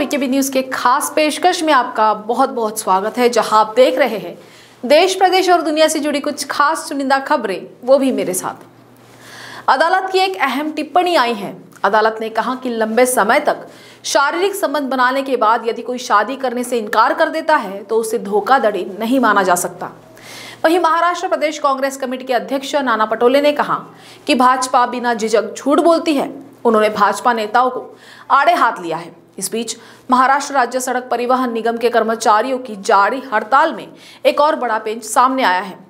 VKB news के खास पेशकश में आपका बहुत बहुत स्वागत है जहां आप देख रहे हैं देश प्रदेश और दुनिया से जुड़ी कुछ खास चुनिंदा खबरें वो भी मेरे साथ अदालत की एक अहम टिप्पणी आई है अदालत ने कहा कि लंबे समय तक शारीरिक संबंध बनाने के बाद यदि कोई शादी करने से इनकार कर देता है तो उसे धोखाधड़ी नहीं माना जा सकता वहीं महाराष्ट्र प्रदेश कांग्रेस कमेटी के अध्यक्ष नाना पटोले ने कहा कि भाजपा बिना झिझक झूठ बोलती है उन्होंने भाजपा नेताओं को आड़े हाथ लिया है इस बीच महाराष्ट्र राज्य सड़क परिवहन निगम के कर्मचारियों की जारी हड़ताल में एक और बड़ा पेंच सामने आया है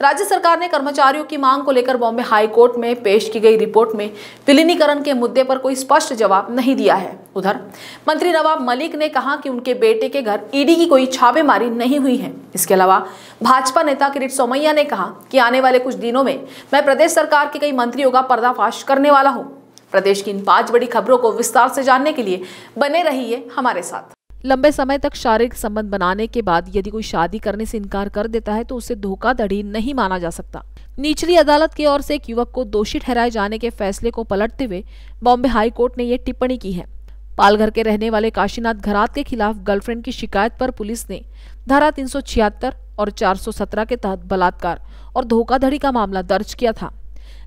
राज्य सरकार ने कर्मचारियों की मांग को लेकर बॉम्बे हाईकोर्ट में पेश की गई रिपोर्ट में विलीनीकरण के मुद्दे पर कोई स्पष्ट जवाब नहीं दिया है उधर मंत्री नवाब मलिक ने कहा कि उनके बेटे के घर ईडी की कोई छापेमारी नहीं हुई है इसके अलावा भाजपा नेता किरीट सोमैया ने कहा कि आने वाले कुछ दिनों में मैं प्रदेश सरकार के कई मंत्रियों का पर्दाफाश करने वाला हूँ प्रदेश की इन पांच बड़ी खबरों को विस्तार से जानने के लिए बने रहिए हमारे साथ लंबे समय तक शारीरिक संबंध बनाने के बाद यदि कोई शादी करने से इनकार कर देता है तो उसे धोखाधड़ी नहीं माना जा सकता निचली अदालत की ओर से एक युवक को दोषी ठहराए जाने के फैसले को पलटते हुए बॉम्बे हाई कोर्ट ने यह टिप्पणी की है पालघर के रहने वाले काशीनाथ घरात के खिलाफ गर्लफ्रेंड की शिकायत पर पुलिस ने धारा तीन और 417 के तहत बलात्कार और धोखाधड़ी का मामला दर्ज किया था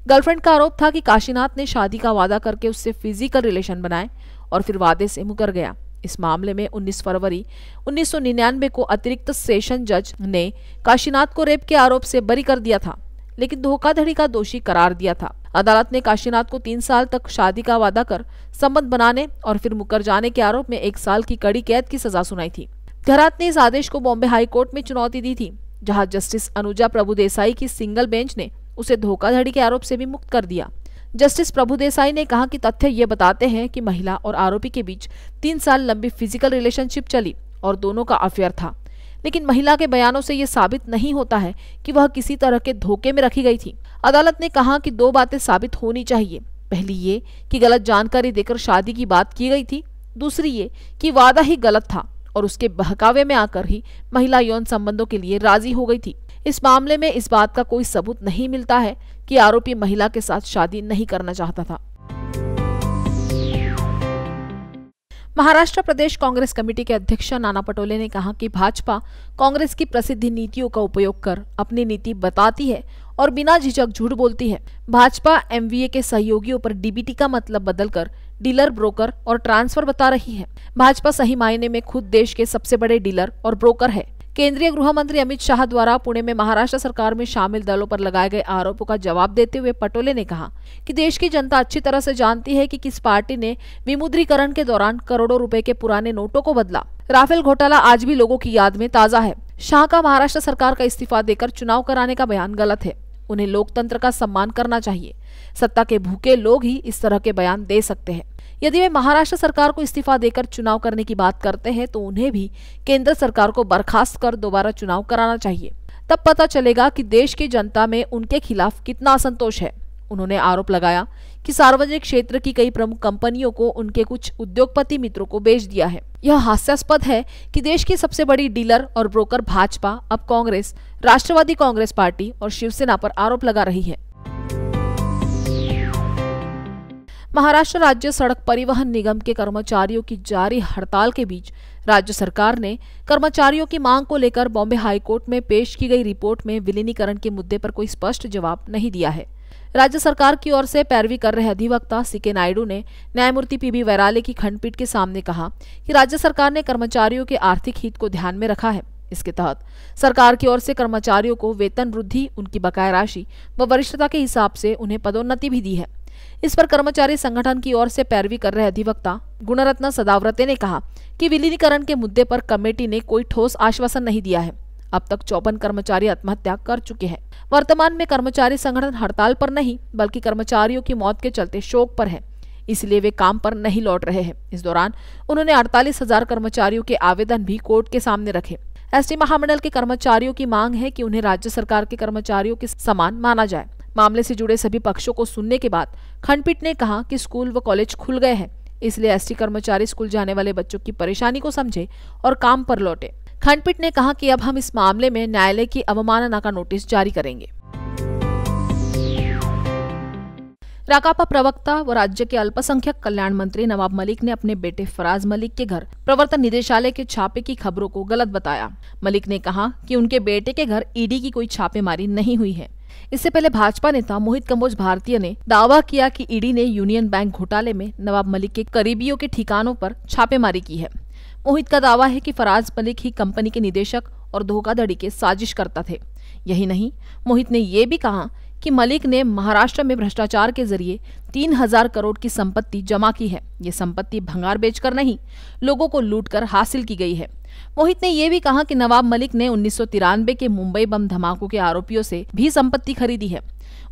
गर्लफ्रेंड का आरोप था कि काशीनाथ ने शादी का वादा करके उससे फिजिकल रिलेशन बनाए और फिर वादे से मुकर गया इस मामले में 19 फरवरी 1999 को अतिरिक्त सेशन जज ने काशीनाथ को रेप के आरोप से बरी कर दिया था लेकिन धोखाधड़ी का दोषी करार दिया था अदालत ने काशीनाथ को तीन साल तक शादी का वादा कर संबंध बनाने और फिर मुकर जाने के आरोप में एक साल की कड़ी कैद की सजा सुनाई थी धरात ने इस आदेश को बॉम्बे हाईकोर्ट में चुनौती दी थी जहाँ जस्टिस अनुजा प्रभु देसाई की सिंगल बेंच ने उसे धोखाधड़ी के आरोप से भी मुक्त कर दिया जस्टिस प्रभु देसाई ने कहा कि तथ्य ये बताते हैं कि महिला और आरोपी के बीच तीन साल लंबी फिजिकल रिलेशनशिप चली और दोनों का अफेयर था लेकिन महिला के बयानों से यह साबित नहीं होता है कि वह किसी तरह के धोखे में रखी गई थी अदालत ने कहा कि दो बातें साबित होनी चाहिए पहली ये कि गलत जानकारी देकर शादी की बात की गई थी दूसरी ये कि वादा ही गलत था और उसके बहकावे में आकर ही महिला यौन संबंधों के लिए राजी हो गई थी इस मामले में इस बात का कोई सबूत नहीं मिलता है कि आरोपी महिला के साथ शादी नहीं करना चाहता था महाराष्ट्र प्रदेश कांग्रेस कमेटी के अध्यक्ष नाना पटोले ने कहा कि भाजपा कांग्रेस की प्रसिद्ध नीतियों का उपयोग कर अपनी नीति बताती है और बिना झिझक झूठ बोलती है भाजपा एमवीए के सहयोगियों पर डीबीटी का मतलब बदलकर डीलर ब्रोकर और ट्रांसफर बता रही है भाजपा सही मायने में खुद देश के सबसे बड़े डीलर और ब्रोकर है केंद्रीय गृह मंत्री अमित शाह द्वारा पुणे में महाराष्ट्र सरकार में शामिल दलों पर लगाए गए आरोपों का जवाब देते हुए पटोले ने कहा कि देश की जनता अच्छी तरह से जानती है कि किस पार्टी ने विमुद्रीकरण के दौरान करोड़ों रुपए के पुराने नोटों को बदला राफेल घोटाला आज भी लोगों की याद में ताजा है शाह का महाराष्ट्र सरकार का इस्तीफा देकर चुनाव कराने का बयान गलत है उन्हें लोकतंत्र का सम्मान करना चाहिए सत्ता के भूखे लोग ही इस तरह के बयान दे सकते हैं यदि वे महाराष्ट्र सरकार को इस्तीफा देकर चुनाव करने की बात करते हैं तो उन्हें भी केंद्र सरकार को बर्खास्त कर दोबारा चुनाव कराना चाहिए तब पता चलेगा कि देश की जनता में उनके खिलाफ कितना असंतोष है उन्होंने आरोप लगाया कि सार्वजनिक क्षेत्र की कई प्रमुख कंपनियों को उनके कुछ उद्योगपति मित्रों को बेच दिया है यह हास्यास्पद है कि देश की सबसे बड़ी डीलर और ब्रोकर भाजपा अब कांग्रेस राष्ट्रवादी कांग्रेस पार्टी और शिवसेना पर आरोप लगा रही है महाराष्ट्र राज्य सड़क परिवहन निगम के कर्मचारियों की जारी हड़ताल के बीच राज्य सरकार ने कर्मचारियों की मांग को लेकर बॉम्बे हाईकोर्ट में पेश की गई रिपोर्ट में विलीनीकरण के मुद्दे पर कोई स्पष्ट जवाब नहीं दिया है राज्य सरकार की ओर से पैरवी कर रहे अधिवक्ता सीके नायडू ने न्यायमूर्ति पीबी वैराले की खंडपीठ के सामने कहा कि राज्य सरकार ने कर्मचारियों के आर्थिक हित को ध्यान में रखा है इसके तहत सरकार की ओर से कर्मचारियों को वेतन वृद्धि उनकी बकाया राशि व वरिष्ठता के हिसाब से उन्हें पदोन्नति भी दी है इस पर कर्मचारी संगठन की ओर से पैरवी कर रहे अधिवक्ता गुणरत्न सदाव्रते ने कहा कि विलीनीकरण के मुद्दे पर कमेटी ने कोई ठोस आश्वासन नहीं दिया है अब तक चौपन कर्मचारी आत्महत्या कर चुके हैं वर्तमान में कर्मचारी संगठन हड़ताल पर नहीं बल्कि कर्मचारियों की मौत के चलते शोक पर है इसलिए वे काम पर नहीं लौट रहे हैं इस दौरान उन्होंने अड़तालीस हजार कर्मचारियों के आवेदन भी कोर्ट के सामने रखे एस महामंडल के कर्मचारियों की मांग है कि उन्हें राज्य सरकार के कर्मचारियों के समान माना जाए मामले से जुड़े सभी पक्षों को सुनने के बाद खंडपीठ ने कहा कि स्कूल व कॉलेज खुल गए हैं इसलिए एस कर्मचारी स्कूल जाने वाले बच्चों की परेशानी को समझे और काम पर लौटे खंडपीठ ने कहा कि अब हम इस मामले में न्यायालय की अवमानना का नोटिस जारी करेंगे राकापा प्रवक्ता व राज्य के अल्पसंख्यक कल्याण मंत्री नवाब मलिक ने अपने बेटे फराज मलिक के घर प्रवर्तन निदेशालय के छापे की खबरों को गलत बताया मलिक ने कहा कि उनके बेटे के घर ईडी की कोई छापेमारी नहीं हुई है इससे पहले भाजपा नेता मोहित कम्बोज भारतीय ने दावा किया कि ईडी ने यूनियन बैंक घोटाले में नवाब मलिक के करीबियों के ठिकानों पर छापेमारी की है मोहित का दावा है कि फराज मलिक ही कंपनी के निदेशक और धोखाधड़ी के साजिश करता थे यही नहीं मोहित ने यह भी कहा कि मलिक ने महाराष्ट्र में भ्रष्टाचार के जरिए तीन हजार करोड़ की संपत्ति जमा की है ये संपत्ति भंगार बेचकर नहीं लोगों को लूटकर हासिल की गई है मोहित ने यह भी कहा कि नवाब मलिक ने उन्नीस के मुंबई बम धमाकों के आरोपियों से भी संपत्ति खरीदी है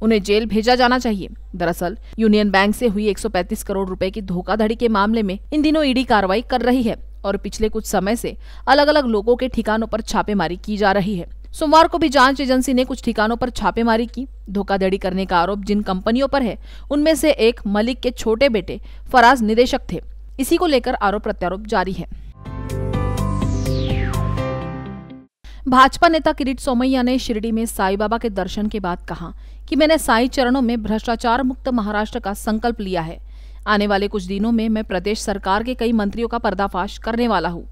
उन्हें जेल भेजा जाना चाहिए दरअसल यूनियन बैंक से हुई 135 करोड़ रुपए की धोखाधड़ी के मामले में इन दिनों ईडी कार्रवाई कर रही है और पिछले कुछ समय से अलग अलग लोगों के ठिकानों पर छापेमारी की जा रही है सोमवार को भी जांच एजेंसी ने कुछ ठिकानों पर छापेमारी की धोखाधड़ी करने का आरोप जिन कंपनियों पर है उनमें से एक मलिक के छोटे बेटे फराज निदेशक थे इसी को लेकर आरोप प्रत्यारोप जारी है भाजपा नेता किरीट सोमैया ने शिरडी में साई बाबा के दर्शन के बाद कहा कि मैंने साई चरणों में भ्रष्टाचार मुक्त महाराष्ट्र का संकल्प लिया है आने वाले कुछ दिनों में मैं प्रदेश सरकार के कई मंत्रियों का पर्दाफाश करने वाला हूँ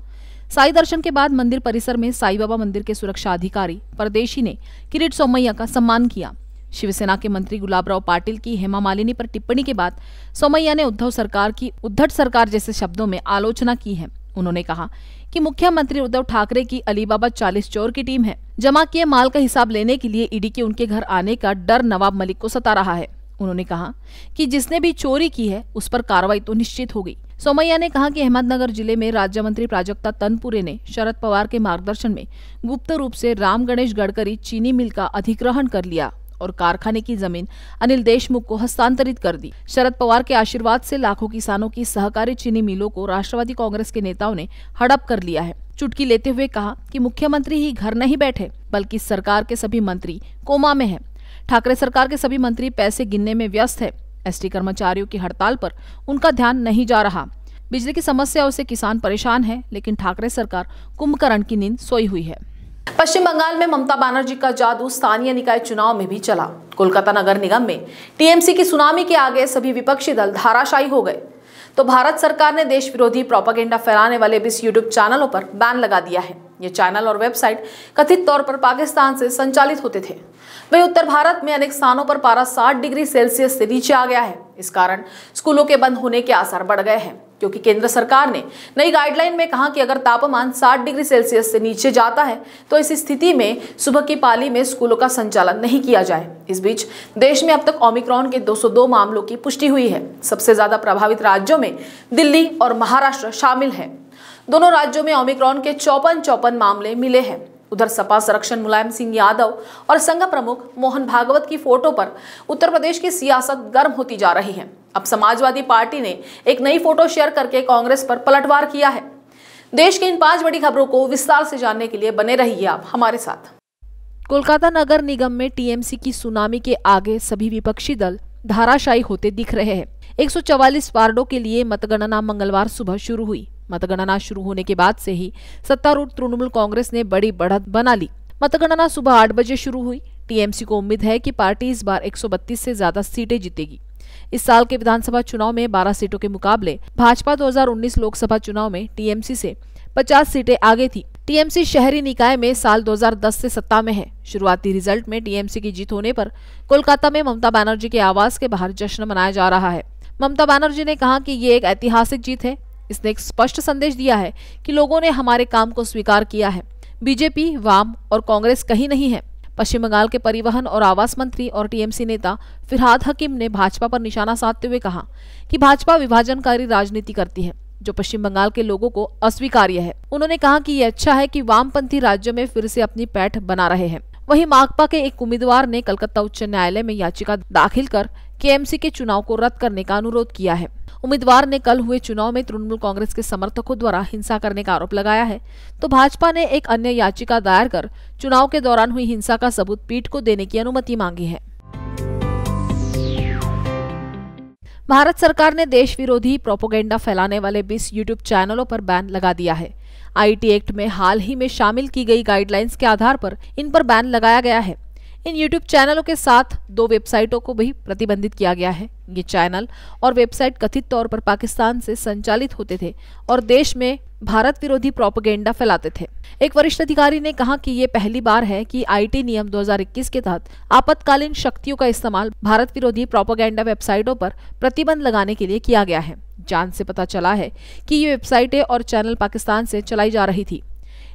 साई दर्शन के बाद मंदिर परिसर में साई बाबा मंदिर के सुरक्षा अधिकारी परदेशी ने किरीट सोमैया का सम्मान किया शिवसेना के मंत्री गुलाबराव पाटिल की हेमा मालिनी पर टिप्पणी के बाद सोमैया ने उद्धव सरकार की उद्धट सरकार जैसे शब्दों में आलोचना की है उन्होंने कहा कि मुख्यमंत्री उद्धव ठाकरे की अलीबाबा चालीस चोर की टीम है जमा किए माल का हिसाब लेने के लिए ईडी के उनके घर आने का डर नवाब मलिक को सता रहा है उन्होंने कहा कि जिसने भी चोरी की है उस पर कार्रवाई तो निश्चित होगी सोमैया ने कहा कि अहमदनगर जिले में राज्य मंत्री प्राजक्ता तनपुरे ने शरद पवार के मार्गदर्शन में गुप्त रूप से राम गणेश गडकरी चीनी मिल का अधिग्रहण कर लिया और कारखाने की जमीन अनिल देशमुख को हस्तांतरित कर दी शरद पवार के आशीर्वाद से लाखों किसानों की सहकारी चीनी मिलों को राष्ट्रवादी कांग्रेस के नेताओं ने हड़प कर लिया है चुटकी लेते हुए कहा कि मुख्यमंत्री ही घर नहीं बैठे बल्कि सरकार के सभी मंत्री कोमा में है ठाकरे सरकार के सभी मंत्री पैसे गिनने में व्यस्त है एस कर्मचारियों की हड़ताल पर उनका ध्यान नहीं जा रहा बिजली की समस्याओं से किसान परेशान है लेकिन ठाकरे सरकार कुंभकर्ण की नींद सोई हुई है पश्चिम बंगाल में ममता बनर्जी का जादू स्थानीय निकाय चुनाव में भी चला कोलकाता नगर निगम में टीएमसी की सुनामी के आगे सभी विपक्षी दल धाराशाही हो गए तो भारत सरकार ने देश विरोधी प्रोपागेंडा फैलाने वाले बीस यूट्यूब चैनलों पर बैन लगा दिया है ये चैनल और वेबसाइट कथित तौर पर पाकिस्तान से संचालित होते थे वही उत्तर भारत में अनेक स्थानों पर पारा साठ डिग्री सेल्सियस से नीचे आ गया है इस कारण स्कूलों के बंद होने के आसार बढ़ गए हैं क्योंकि केंद्र सरकार ने नई गाइडलाइन में कहा कि अगर तापमान 60 डिग्री सेल्सियस से नीचे जाता है तो इस स्थिति में सुबह की पाली में स्कूलों का संचालन नहीं किया जाए इस बीच देश में अब तक ओमिक्रॉन के 202 मामलों की पुष्टि हुई है सबसे ज्यादा प्रभावित राज्यों में दिल्ली और महाराष्ट्र शामिल है दोनों राज्यों में ओमिक्रॉन के चौपन चौपन मामले मिले हैं उधर सपा संरक्षण मुलायम सिंह यादव और संघ प्रमुख मोहन भागवत की फोटो पर उत्तर प्रदेश की सियासत गर्म होती जा रही है अब समाजवादी पार्टी ने एक नई फोटो शेयर करके कांग्रेस पर पलटवार किया है देश की इन पांच बड़ी खबरों को विस्तार से जानने के लिए बने रहिए आप हमारे साथ कोलकाता नगर निगम में टीएमसी की सुनामी के आगे सभी विपक्षी दल धाराशाही होते दिख रहे हैं 144 वार्डों के लिए मतगणना मंगलवार सुबह शुरू हुई मतगणना शुरू होने के बाद से ही सत्तारूढ़ तृणमूल कांग्रेस ने बड़ी बढ़त बना ली मतगणना सुबह आठ बजे शुरू हुई टीएमसी को उम्मीद है कि पार्टी इस बार 132 से ज्यादा सीटें जीतेगी इस साल के विधानसभा चुनाव में 12 सीटों के मुकाबले भाजपा 2019 लोकसभा चुनाव में टीएमसी से 50 सीटें आगे थी टीएमसी शहरी निकाय में साल 2010 से सत्ता में है शुरुआती रिजल्ट में टीएमसी की जीत होने पर कोलकाता में ममता बनर्जी के आवास के बाहर जश्न मनाया जा रहा है ममता बनर्जी ने कहा कि ये एक ऐतिहासिक जीत है इसने एक स्पष्ट संदेश दिया है कि लोगों ने हमारे काम को स्वीकार किया है बीजेपी वाम और कांग्रेस कहीं नहीं है पश्चिम बंगाल के परिवहन और आवास मंत्री और टीएमसी नेता फिरहाद हकीम ने भाजपा पर निशाना साधते हुए कहा कि भाजपा विभाजनकारी राजनीति करती है जो पश्चिम बंगाल के लोगों को अस्वीकार्य है उन्होंने कहा कि ये अच्छा है कि वामपंथी राज्यों में फिर से अपनी पैठ बना रहे हैं वहीं माकपा के एक उम्मीदवार ने कलकत्ता उच्च न्यायालय में याचिका दाखिल कर केएमसी के चुनाव को रद्द करने का अनुरोध किया है उम्मीदवार ने कल हुए चुनाव में तृणमूल कांग्रेस के समर्थकों द्वारा हिंसा करने का आरोप लगाया है तो भाजपा ने एक अन्य याचिका दायर कर चुनाव के दौरान हुई हिंसा का सबूत पीठ को देने की अनुमति मांगी है भारत सरकार ने देश विरोधी प्रोपोगेंडा फैलाने वाले 20 यूट्यूब चैनलों पर बैन लगा दिया है आईटी एक्ट में हाल ही में शामिल की गई गाइडलाइंस के आधार पर इन पर बैन लगाया गया है इन यूट्यूब चैनलों के साथ दो वेबसाइटों को भी प्रतिबंधित किया गया है ये चैनल और वेबसाइट कथित तौर पर पाकिस्तान से संचालित होते थे और देश में भारत विरोधी प्रोपोगेंडा फैलाते थे एक वरिष्ठ अधिकारी ने कहा कि ये पहली बार है कि आईटी नियम 2021 के तहत आपातकालीन शक्तियों का इस्तेमाल भारत विरोधी प्रोपोगेंडा वेबसाइटों पर प्रतिबंध लगाने के लिए किया गया है जांच से पता चला है कि ये वेबसाइटें और चैनल पाकिस्तान से चलाई जा रही थी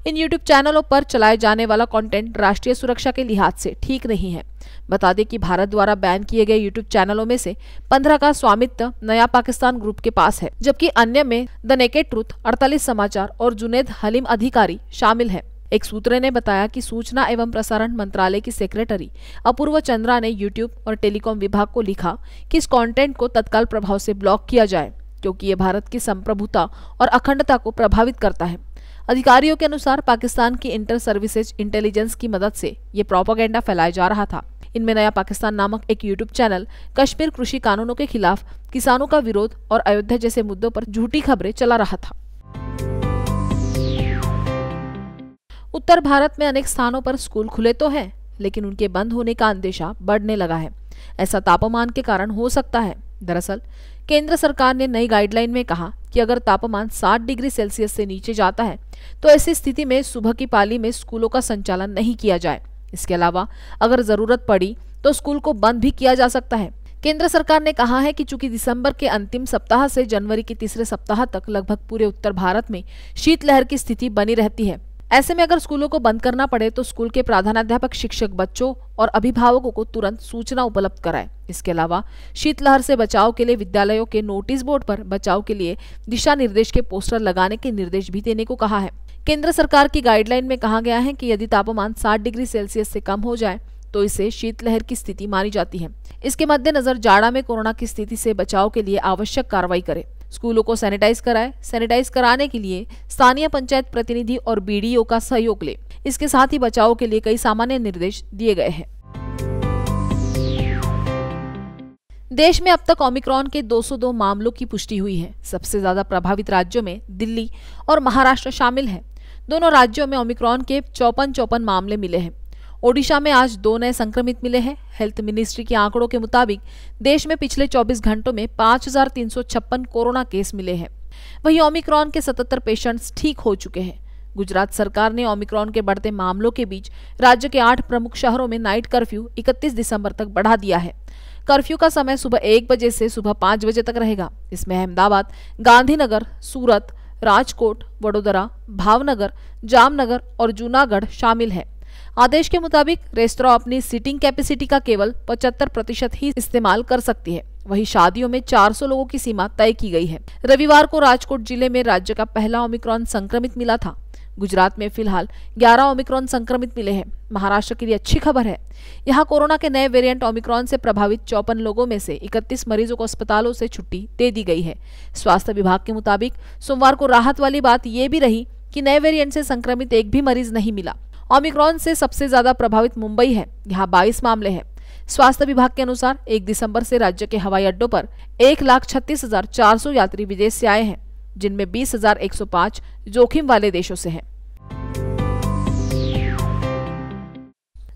इन यूट्यूब चैनलों पर चलाए जाने वाला कंटेंट राष्ट्रीय सुरक्षा के लिहाज से ठीक नहीं है बता दें कि भारत द्वारा बैन किए गए यूट्यूब चैनलों में से 15 का स्वामित्व नया पाकिस्तान ग्रुप के पास है जबकि अन्य में द नेकेड ट्रूथ अड़तालीस समाचार और जुनेद हलीम अधिकारी शामिल है एक सूत्र ने बताया कि सूचना एवं प्रसारण मंत्रालय की सेक्रेटरी अपूर्व चंद्रा ने यूट्यूब और टेलीकॉम विभाग को लिखा कि इस कंटेंट को तत्काल प्रभाव से ब्लॉक किया जाए क्योंकि ये भारत की संप्रभुता और अखंडता को प्रभावित करता है अधिकारियों के अनुसार पाकिस्तान की इंटर सर्विसेज इंटेलिजेंस की मदद से ये प्रोपोगेंडा फैलाया जा रहा था इनमें नया पाकिस्तान नामक एक यूट्यूब चैनल कश्मीर कृषि कानूनों के खिलाफ किसानों का विरोध और अयोध्या जैसे मुद्दों पर झूठी खबरें चला रहा था उत्तर भारत में अनेक स्थानों पर स्कूल खुले तो हैं लेकिन उनके बंद होने का अंदेशा बढ़ने लगा है ऐसा तापमान के कारण हो सकता है दरअसल केंद्र सरकार ने नई गाइडलाइन में कहा कि अगर तापमान 60 डिग्री सेल्सियस से नीचे जाता है तो ऐसी स्थिति में सुबह की पाली में स्कूलों का संचालन नहीं किया जाए इसके अलावा अगर जरूरत पड़ी तो स्कूल को बंद भी किया जा सकता है केंद्र सरकार ने कहा है कि चूंकि दिसंबर के अंतिम सप्ताह से जनवरी के तीसरे सप्ताह तक लगभग पूरे उत्तर भारत में शीतलहर की स्थिति बनी रहती है ऐसे में अगर स्कूलों को बंद करना पड़े तो स्कूल के प्रधानाध्यापक शिक्षक बच्चों और अभिभावकों को तुरंत सूचना उपलब्ध कराएं इसके अलावा शीतलहर से बचाव के लिए विद्यालयों के नोटिस बोर्ड पर बचाव के लिए दिशा निर्देश के पोस्टर लगाने के निर्देश भी देने को कहा है केंद्र सरकार की गाइडलाइन में कहा गया है की यदि तापमान साठ डिग्री सेल्सियस से कम हो जाए तो इसे शीतलहर की स्थिति मानी जाती है इसके मद्देनजर जाड़ा में कोरोना की स्थिति से बचाव के लिए आवश्यक कार्रवाई करें स्कूलों को सैनिटाइज कराए सैनिटाइज कराने के लिए स्थानीय पंचायत प्रतिनिधि और बी का सहयोग ले इसके साथ ही बचाव के लिए कई सामान्य निर्देश दिए गए हैं देश में अब तक ओमिक्रॉन के 202 मामलों की पुष्टि हुई है सबसे ज्यादा प्रभावित राज्यों में दिल्ली और महाराष्ट्र शामिल है दोनों राज्यों में ओमिक्रॉन के चौपन चौपन मामले मिले हैं ओडिशा में आज दो नए संक्रमित मिले हैं हेल्थ मिनिस्ट्री के आंकड़ों के मुताबिक देश में पिछले 24 घंटों में पाँच कोरोना केस मिले हैं वहीं ओमिक्रॉन के 77 पेशेंट्स ठीक हो चुके हैं गुजरात सरकार ने ओमिक्रॉन के बढ़ते मामलों के बीच राज्य के आठ प्रमुख शहरों में नाइट कर्फ्यू 31 दिसंबर तक बढ़ा दिया है कर्फ्यू का समय सुबह एक बजे से सुबह पांच बजे तक रहेगा इसमें अहमदाबाद गांधीनगर सूरत राजकोट वडोदरा भावनगर जामनगर और जूनागढ़ शामिल है आदेश के मुताबिक रेस्तरा अपनी सीटिंग कैपेसिटी का केवल 75 प्रतिशत ही इस्तेमाल कर सकती है वहीं शादियों में 400 लोगों की सीमा तय की गई है रविवार को राजकोट जिले में राज्य का पहला ओमिक्रॉन संक्रमित मिला था गुजरात में फिलहाल 11 ओमिक्रॉन संक्रमित मिले हैं महाराष्ट्र के लिए अच्छी खबर है यहाँ कोरोना के नए वेरिएंट ओमिक्रॉन से प्रभावित चौपन लोगों में से 31 मरीजों को अस्पतालों से छुट्टी दे दी गई है स्वास्थ्य विभाग के मुताबिक सोमवार को राहत वाली बात ये भी रही कि नए वेरिएंट से संक्रमित एक भी मरीज नहीं मिला ओमिक्रॉन से सबसे ज्यादा प्रभावित मुंबई है यहाँ बाईस मामले हैं स्वास्थ्य विभाग के अनुसार एक दिसंबर से राज्य के हवाई अड्डों पर एक लाख छत्तीस हजार चार सौ यात्री विदेश से आए हैं जिनमें बीस हजार एक सौ पांच जोखिम वाले देशों से हैं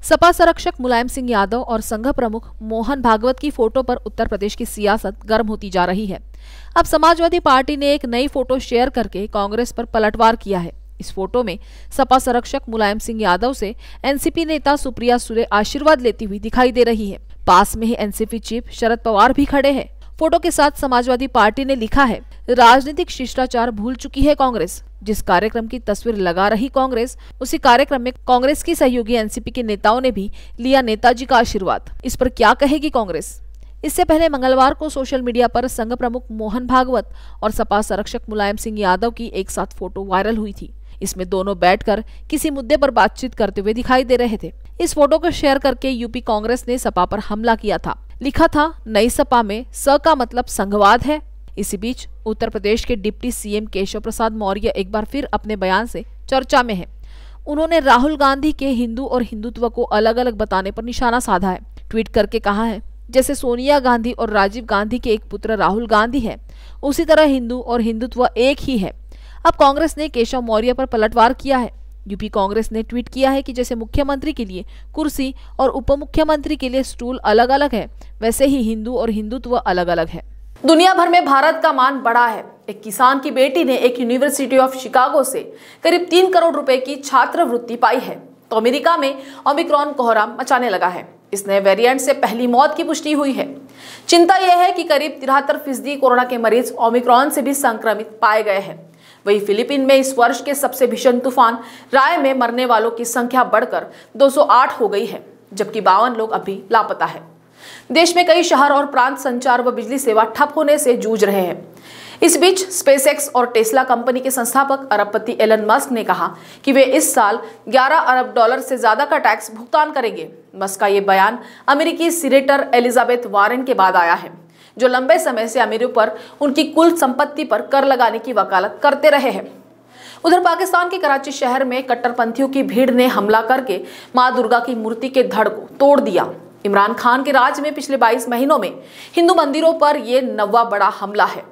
सपा संरक्षक मुलायम सिंह यादव और संघ प्रमुख मोहन भागवत की फोटो पर उत्तर प्रदेश की सियासत गर्म होती जा रही है अब समाजवादी पार्टी ने एक नई फोटो शेयर करके कांग्रेस पर पलटवार किया है इस फोटो में सपा संरक्षक मुलायम सिंह यादव से एनसीपी नेता सुप्रिया सुरे आशीर्वाद लेती हुई दिखाई दे रही है पास में ही एनसीपी चीफ शरद पवार भी खड़े हैं फोटो के साथ समाजवादी पार्टी ने लिखा है राजनीतिक शिष्टाचार भूल चुकी है कांग्रेस जिस कार्यक्रम की तस्वीर लगा रही कांग्रेस उसी कार्यक्रम में कांग्रेस की सहयोगी एनसीपी के नेताओं ने भी लिया नेताजी का आशीर्वाद इस पर क्या कहेगी कांग्रेस इससे पहले मंगलवार को सोशल मीडिया पर संघ प्रमुख मोहन भागवत और सपा संरक्षक मुलायम सिंह यादव की एक साथ फोटो वायरल हुई थी इसमें दोनों बैठकर किसी मुद्दे पर बातचीत करते हुए दिखाई दे रहे थे इस फोटो को शेयर करके यूपी कांग्रेस ने सपा पर हमला किया था लिखा था नई सपा में स का मतलब संघवाद है इसी बीच उत्तर प्रदेश के डिप्टी सीएम केशव प्रसाद मौर्य एक बार फिर अपने बयान से चर्चा में है उन्होंने राहुल गांधी के हिंदू और हिंदुत्व को अलग अलग बताने पर निशाना साधा है ट्वीट करके कहा है जैसे सोनिया गांधी और राजीव गांधी के एक पुत्र राहुल गांधी है उसी तरह हिंदू और हिंदुत्व एक ही है अब कांग्रेस ने केशव मौर्य पर पलटवार किया है यूपी कांग्रेस ने ट्वीट किया है कि जैसे मुख्यमंत्री के लिए कुर्सी और उप मुख्यमंत्री के लिए स्टूल अलग अलग है वैसे ही हिंदू और हिंदुत्व अलग अलग है दुनिया भर में भारत का मान बड़ा है एक किसान की बेटी ने एक यूनिवर्सिटी ऑफ शिकागो से करीब तीन करोड़ रुपए की छात्रवृत्ति पाई है तो अमेरिका में ओमिक्रॉन कोहराम मचाने लगा है इस नए वेरिएंट से पहली मौत की पुष्टि हुई है चिंता यह है कि करीब तिहत्तर फीसदी कोरोना के मरीज ओमिक्रॉन से भी संक्रमित पाए गए हैं वहीं फिलीपीन में इस वर्ष के सबसे भीषण तूफान राय में मरने वालों की संख्या बढ़कर 208 हो गई है जबकि बावन लोग अभी लापता है देश में कई शहर और प्रांत संचार व बिजली सेवा ठप होने से जूझ रहे हैं इस बीच स्पेसएक्स और टेस्ला कंपनी के संस्थापक अरबपति एलन मस्क ने कहा कि वे इस साल 11 अरब डॉलर से ज्यादा का टैक्स भुगतान करेंगे मस्क का ये बयान अमेरिकी सीनेटर एलिजाबेथ वारेन के बाद आया है जो लंबे समय से अमीरों पर उनकी कुल संपत्ति पर कर लगाने की वकालत करते रहे हैं उधर पाकिस्तान के कराची शहर में कट्टरपंथियों की भीड़ ने हमला करके माँ दुर्गा की मूर्ति के धड़ को तोड़ दिया इमरान खान के राज में पिछले 22 महीनों में हिंदू मंदिरों पर यह नवा बड़ा हमला है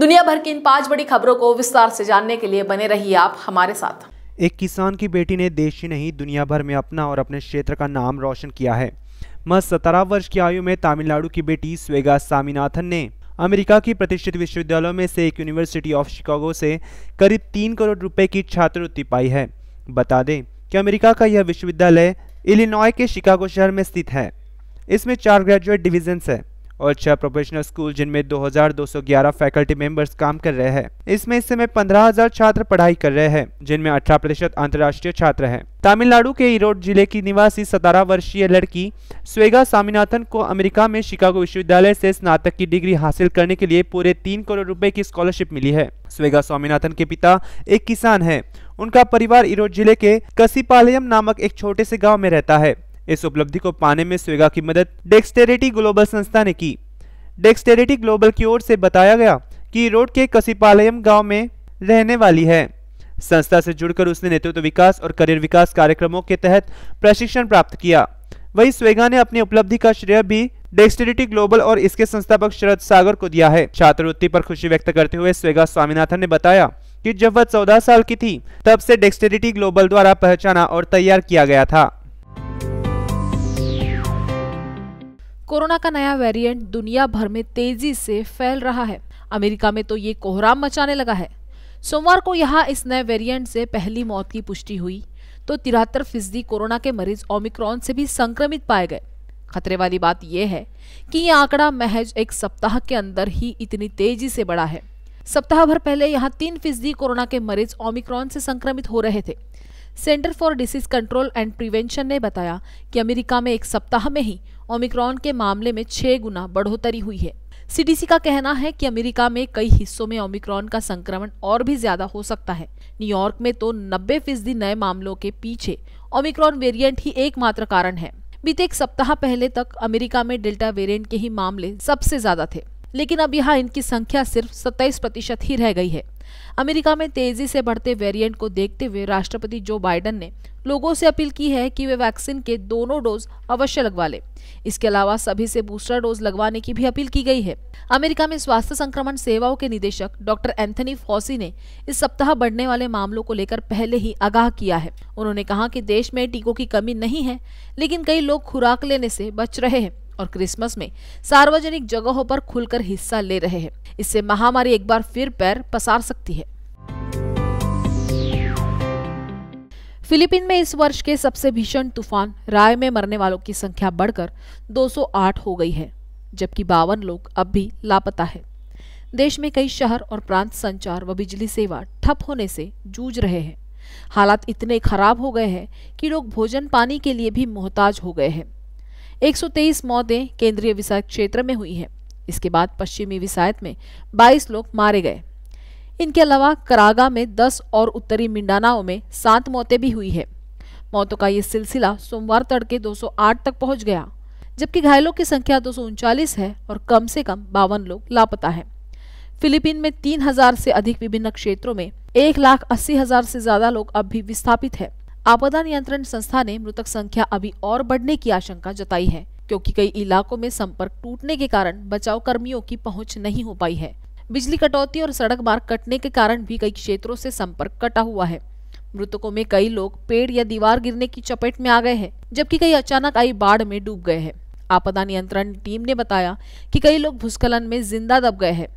दुनिया भर की इन पांच बड़ी खबरों को विस्तार से जानने के लिए बने रहिए आप हमारे साथ एक किसान की बेटी ने देश ही नहीं दुनिया भर में अपना और अपने क्षेत्र का नाम रोशन किया है महज सत्रह वर्ष की आयु में तमिलनाडु की बेटी स्वेगा स्वामीनाथन ने अमेरिका की प्रतिष्ठित विश्वविद्यालयों में से एक यूनिवर्सिटी ऑफ शिकागो से करीब तीन करोड़ रुपए की छात्रवृत्ति पाई है बता दें कि अमेरिका का यह विश्वविद्यालय इलिनॉय के शिकागो शहर में स्थित है इसमें चार ग्रेजुएट डिविजन्स है और छह प्रोफेशनल स्कूल जिनमें 2,211 फैकल्टी मेंबर्स काम कर रहे हैं इसमें इस समय 15,000 छात्र पढ़ाई कर रहे हैं जिनमें 18 प्रतिशत अंतर्राष्ट्रीय छात्र हैं तमिलनाडु के इरोड जिले की निवासी सतारह वर्षीय लड़की स्वेगा स्वामीनाथन को अमेरिका में शिकागो विश्वविद्यालय से स्नातक की डिग्री हासिल करने के लिए पूरे तीन करोड़ रुपए की स्कॉलरशिप मिली है स्वेगा स्वामीनाथन के पिता एक किसान है उनका परिवार इरोड जिले के कसीपालयम नामक एक छोटे से गांव में रहता है इस उपलब्धि को पाने में स्वेगा की मदद डेक्सटेरिटी ग्लोबल संस्था ने की डेक्सटेरिटी ग्लोबल की ओर से बताया गया कि रोड के कसीपालयम गांव में रहने वाली है संस्था से जुड़कर उसने नेतृत्व विकास और करियर विकास कार्यक्रमों के तहत प्रशिक्षण प्राप्त किया वही स्वेगा ने अपनी उपलब्धि का श्रेय भी डेक्सटेरिटी ग्लोबल और इसके संस्थापक शरद सागर को दिया है छात्रवृत्ति पर खुशी व्यक्त करते हुए स्वेगा स्वामीनाथन ने बताया कि जब वह चौदह साल की थी तब से डेक्सटेरिटी ग्लोबल द्वारा पहचाना और तैयार किया गया था कोरोना का नया वेरिएंट दुनिया भर में तेजी से फैल रहा है अमेरिका में तो ये कोहराम मचाने लगा है सोमवार को यहाँ इस नए वेरिएंट से पहली मौत की पुष्टि हुई तो तिहत्तर फीसदी कोरोना के मरीज ओमिक्रॉन से भी संक्रमित पाए गए खतरे वाली बात यह है कि यह आंकड़ा महज एक सप्ताह के अंदर ही इतनी तेजी से बढ़ा है सप्ताह भर पहले यहाँ तीन फीसदी कोरोना के मरीज ओमिक्रॉन से संक्रमित हो रहे थे Center for Disease Control and Prevention ने बताया कि अमेरिका में एक सप्ताह में ही ओमिक्रॉन के मामले में छह गुना बढ़ोतरी हुई है सीडीसी का कहना है कि अमेरिका में कई हिस्सों में ओमिक्रॉन का संक्रमण और भी ज्यादा हो सकता है न्यूयॉर्क में तो नब्बे फीसदी नए मामलों के पीछे ओमिक्रॉन वेरिएंट ही एकमात्र कारण है बीते एक सप्ताह पहले तक अमेरिका में डेल्टा वेरिएंट के ही मामले सबसे ज्यादा थे लेकिन अब यहाँ इनकी संख्या सिर्फ सत्ताईस प्रतिशत ही रह गई है अमेरिका में तेजी से बढ़ते वेरिएंट को देखते हुए राष्ट्रपति जो बाइडन ने लोगों से अपील की है कि वे वैक्सीन के दोनों डोज अवश्य लगवा लें इसके अलावा सभी से बूस्टर डोज लगवाने की भी अपील की गई है अमेरिका में स्वास्थ्य संक्रमण सेवाओं के निदेशक डॉक्टर एंथनी फॉसी ने इस सप्ताह बढ़ने वाले मामलों को लेकर पहले ही आगाह किया है उन्होंने कहा की देश में टीकों की कमी नहीं है लेकिन कई लोग खुराक लेने से बच रहे हैं और क्रिसमस में सार्वजनिक जगहों पर खुलकर हिस्सा ले रहे हैं इससे महामारी एक बार फिर पैर पसार सकती है फिलीपीन में इस वर्ष के सबसे भीषण तूफान राय में मरने वालों की संख्या बढ़कर 208 हो गई है जबकि बावन लोग अब भी लापता है देश में कई शहर और प्रांत संचार व बिजली सेवा ठप होने से जूझ रहे हैं हालात इतने खराब हो गए हैं कि लोग भोजन पानी के लिए भी मोहताज हो गए हैं 123 मौतें केंद्रीय विसायत क्षेत्र में हुई हैं इसके बाद पश्चिमी विसायत में 22 लोग मारे गए इनके अलावा करागा में 10 और उत्तरी मिंडानाओं में सात मौतें भी हुई है मौतों का ये सिलसिला सोमवार तड़के 208 तक पहुंच गया जबकि घायलों की संख्या दो है और कम से कम बावन लोग लापता है फिलीपीन में 3000 से अधिक विभिन्न क्षेत्रों में एक लाख अस्सी हजार से ज्यादा लोग अब भी विस्थापित हैं आपदा नियंत्रण संस्था ने मृतक संख्या अभी और बढ़ने की आशंका जताई है क्योंकि कई इलाकों में संपर्क टूटने के कारण बचाव कर्मियों की पहुंच नहीं हो पाई है बिजली कटौती और सड़क मार्ग कटने के कारण भी कई क्षेत्रों से संपर्क कटा हुआ है मृतकों में कई लोग पेड़ या दीवार गिरने की चपेट में आ गए हैं जबकि कई अचानक आई बाढ़ में डूब गए हैं आपदा नियंत्रण टीम ने बताया कि कई लोग भूस्खलन में जिंदा दब गए हैं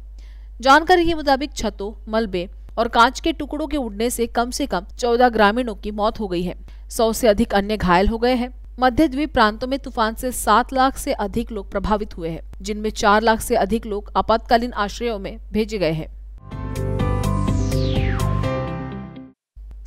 जानकारी के मुताबिक छतों मलबे और कांच के टुकड़ों के उड़ने से कम से कम चौदह ग्रामीणों की मौत हो गई है सौ से अधिक अन्य घायल हो गए हैं मध्य द्वीप प्रांतों में तूफान से सात लाख से अधिक लोग प्रभावित हुए हैं जिनमें चार लाख से अधिक लोग आपातकालीन आश्रयों में भेजे गए हैं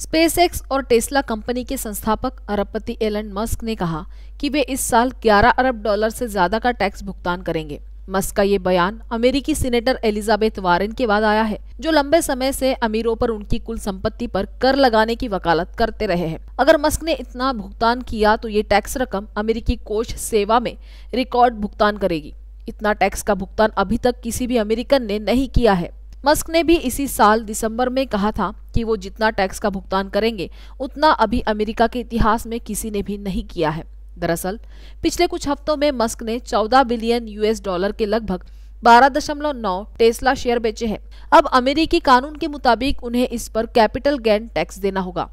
स्पेसएक्स और टेस्ला कंपनी के संस्थापक अरबपति एलन मस्क ने कहा कि वे इस साल 11 अरब डॉलर से ज्यादा का टैक्स भुगतान करेंगे मस्क का ये बयान अमेरिकी सीनेटर एलिजाबेथ वारेन के बाद आया है जो लंबे समय से अमीरों पर उनकी कुल संपत्ति पर कर लगाने की वकालत करते रहे हैं अगर मस्क ने इतना भुगतान किया तो ये टैक्स रकम अमेरिकी कोष सेवा में रिकॉर्ड भुगतान करेगी इतना टैक्स का भुगतान अभी तक किसी भी अमेरिकन ने नहीं किया है मस्क ने भी इसी साल दिसंबर में कहा था कि वो जितना टैक्स का भुगतान करेंगे उतना अभी अमेरिका के इतिहास में किसी ने भी नहीं किया है दरअसल पिछले कुछ हफ्तों में मस्क ने 14 बिलियन यूएस डॉलर के लगभग 12.9 टेस्ला शेयर बेचे हैं अब अमेरिकी कानून के मुताबिक उन्हें इस पर कैपिटल गेन टैक्स देना होगा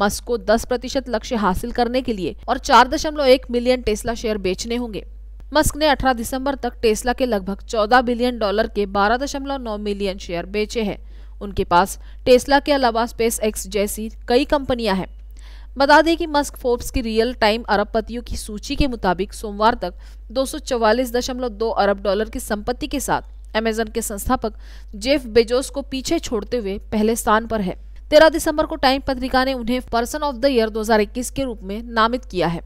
मस्क को 10 प्रतिशत लक्ष्य हासिल करने के लिए और 4.1 मिलियन टेस्ला शेयर बेचने होंगे मस्क ने 18 दिसंबर तक टेस्ला के लगभग 14 बिलियन डॉलर के 12.9 मिलियन शेयर बेचे हैं उनके पास टेस्ला के अलावा स्पेस एक्स जैसी कई कंपनियां हैं बता दें कि मस्क फोर्ब्स की रियल टाइम अरबपतियों की सूची के मुताबिक सोमवार तक दो अरब डॉलर की संपत्ति के साथ अमेजन के संस्थापक जेफ बेजोस को पीछे छोड़ते हुए पहले स्थान पर है तेरह दिसंबर को टाइम पत्रिका ने उन्हें पर्सन ऑफ द ईयर 2021 के रूप में नामित किया है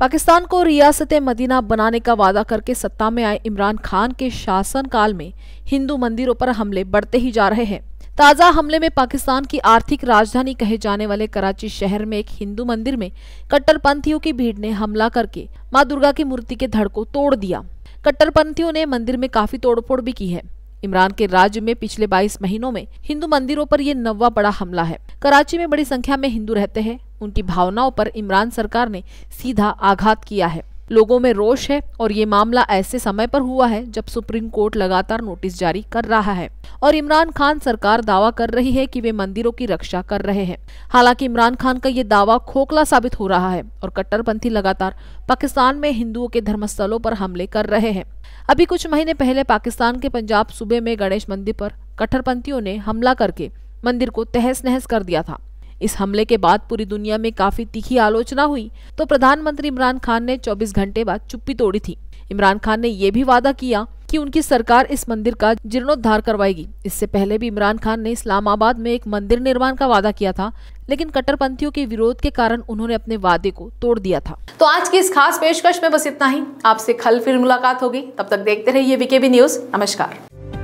पाकिस्तान को रियासत मदीना बनाने का वादा करके सत्ता में आए इमरान खान के शासन काल में हिंदू मंदिरों पर हमले बढ़ते ही जा रहे हैं ताज़ा हमले में पाकिस्तान की आर्थिक राजधानी कहे जाने वाले कराची शहर में एक हिंदू मंदिर में कट्टरपंथियों की भीड़ ने हमला करके मां दुर्गा की मूर्ति के धड़ को तोड़ दिया कट्टरपंथियों ने मंदिर में काफी तोड़फोड़ भी की है इमरान के राज्य में पिछले 22 महीनों में हिंदू मंदिरों पर यह नवा बड़ा हमला है कराची में बड़ी संख्या में हिंदू रहते हैं उनकी भावनाओं पर इमरान सरकार ने सीधा आघात किया है लोगों में रोष है और ये मामला ऐसे समय पर हुआ है जब सुप्रीम कोर्ट लगातार नोटिस जारी कर रहा है और इमरान खान सरकार दावा कर रही है कि वे मंदिरों की रक्षा कर रहे हैं हालांकि इमरान खान का ये दावा खोखला साबित हो रहा है और कट्टरपंथी लगातार पाकिस्तान में हिंदुओं के धर्मस्थलों पर हमले कर रहे हैं अभी कुछ महीने पहले पाकिस्तान के पंजाब सूबे में गणेश मंदिर पर कट्टरपंथियों ने हमला करके मंदिर को तहस नहस कर दिया था इस हमले के बाद पूरी दुनिया में काफी तीखी आलोचना हुई तो प्रधानमंत्री इमरान खान ने 24 घंटे बाद चुप्पी तोड़ी थी इमरान खान ने यह भी वादा किया कि उनकी सरकार इस मंदिर का जीर्णोद्धार करवाएगी इससे पहले भी इमरान खान ने इस्लामाबाद में एक मंदिर निर्माण का वादा किया था लेकिन कट्टरपंथियों के विरोध के कारण उन्होंने अपने वादे को तोड़ दिया था तो आज की इस खास पेशकश में बस इतना ही आपसे कल फिर मुलाकात होगी तब तक देखते रहिए बीकेबी न्यूज नमस्कार